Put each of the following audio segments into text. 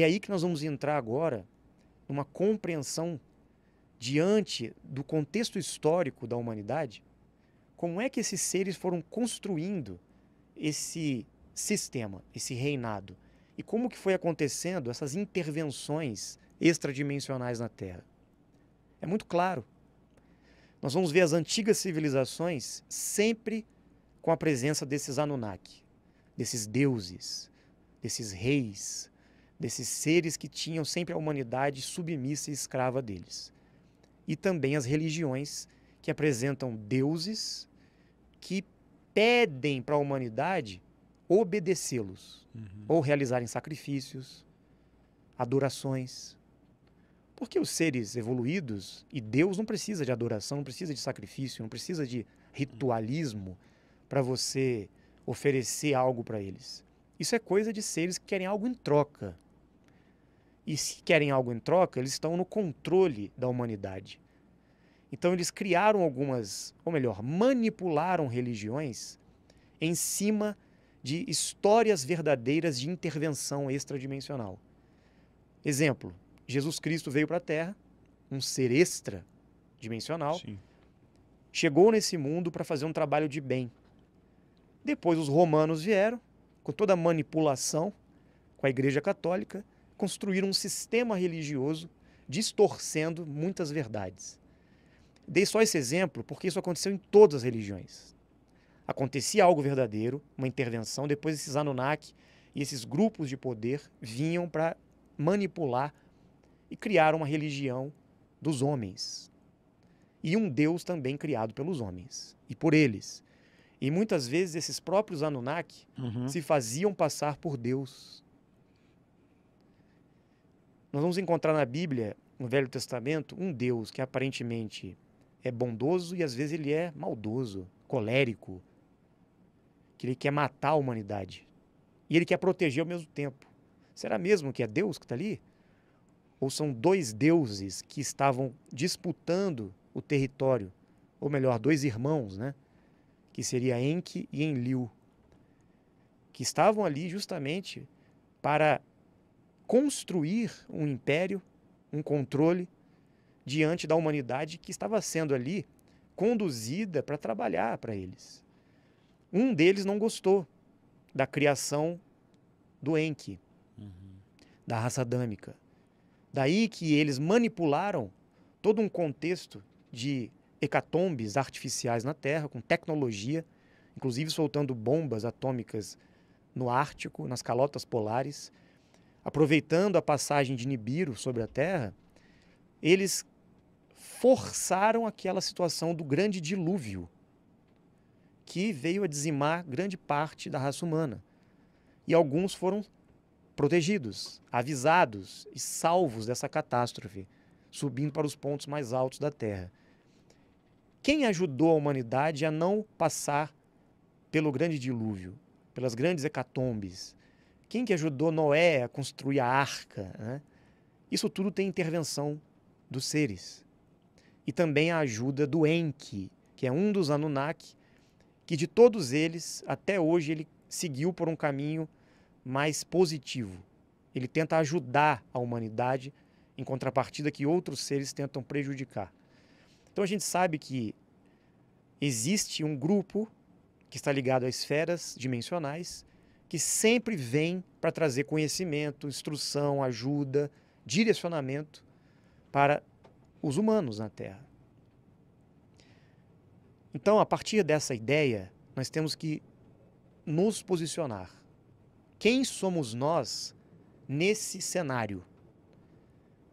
É aí que nós vamos entrar agora numa compreensão diante do contexto histórico da humanidade, como é que esses seres foram construindo esse sistema, esse reinado e como que foi acontecendo essas intervenções extradimensionais na Terra. É muito claro. Nós vamos ver as antigas civilizações sempre com a presença desses Anunnaki, desses deuses, desses reis, desses seres que tinham sempre a humanidade submissa e escrava deles. E também as religiões que apresentam deuses que pedem para a humanidade obedecê-los uhum. ou realizarem sacrifícios, adorações. Porque os seres evoluídos e Deus não precisa de adoração, não precisa de sacrifício, não precisa de ritualismo para você oferecer algo para eles. Isso é coisa de seres que querem algo em troca e se querem algo em troca, eles estão no controle da humanidade. Então eles criaram algumas, ou melhor, manipularam religiões em cima de histórias verdadeiras de intervenção extradimensional. Exemplo: Jesus Cristo veio para a Terra, um ser extradimensional, Sim. chegou nesse mundo para fazer um trabalho de bem. Depois os romanos vieram, com toda a manipulação com a Igreja Católica, construíram um sistema religioso distorcendo muitas verdades. Dei só esse exemplo porque isso aconteceu em todas as religiões. Acontecia algo verdadeiro, uma intervenção, depois esses Anunnaki e esses grupos de poder vinham para manipular e criar uma religião dos homens. E um Deus também criado pelos homens e por eles. E muitas vezes esses próprios Anunnaki uhum. se faziam passar por Deus nós vamos encontrar na Bíblia, no Velho Testamento, um Deus que aparentemente é bondoso e às vezes ele é maldoso, colérico, que ele quer matar a humanidade e ele quer proteger ao mesmo tempo. Será mesmo que é Deus que está ali? Ou são dois deuses que estavam disputando o território? Ou melhor, dois irmãos, né? Que seria Enki e Enlil, que estavam ali justamente para construir um império, um controle diante da humanidade que estava sendo ali conduzida para trabalhar para eles. Um deles não gostou da criação do Enki, uhum. da raça adâmica. Daí que eles manipularam todo um contexto de hecatombes artificiais na Terra, com tecnologia, inclusive soltando bombas atômicas no Ártico, nas calotas polares, aproveitando a passagem de Nibiru sobre a Terra, eles forçaram aquela situação do grande dilúvio que veio a dizimar grande parte da raça humana. E alguns foram protegidos, avisados e salvos dessa catástrofe, subindo para os pontos mais altos da Terra. Quem ajudou a humanidade a não passar pelo grande dilúvio, pelas grandes hecatombes, quem que ajudou Noé a construir a arca? Né? Isso tudo tem intervenção dos seres. E também a ajuda do Enki, que é um dos Anunnaki, que de todos eles, até hoje, ele seguiu por um caminho mais positivo. Ele tenta ajudar a humanidade em contrapartida que outros seres tentam prejudicar. Então a gente sabe que existe um grupo que está ligado a esferas dimensionais que sempre vem para trazer conhecimento, instrução, ajuda, direcionamento para os humanos na Terra. Então, a partir dessa ideia, nós temos que nos posicionar. Quem somos nós nesse cenário?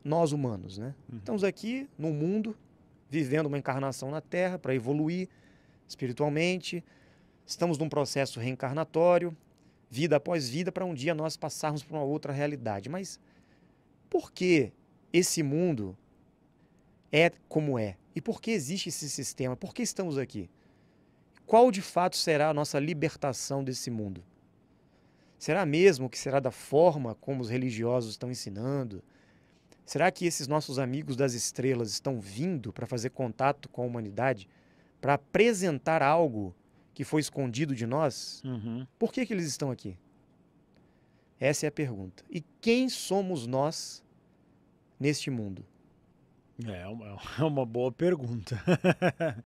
Nós humanos, né? Uhum. Estamos aqui no mundo, vivendo uma encarnação na Terra para evoluir espiritualmente. Estamos num processo reencarnatório, vida após vida, para um dia nós passarmos para uma outra realidade. Mas por que esse mundo é como é? E por que existe esse sistema? Por que estamos aqui? Qual de fato será a nossa libertação desse mundo? Será mesmo que será da forma como os religiosos estão ensinando? Será que esses nossos amigos das estrelas estão vindo para fazer contato com a humanidade, para apresentar algo que foi escondido de nós, uhum. por que, que eles estão aqui? Essa é a pergunta. E quem somos nós neste mundo? É uma, é uma boa pergunta.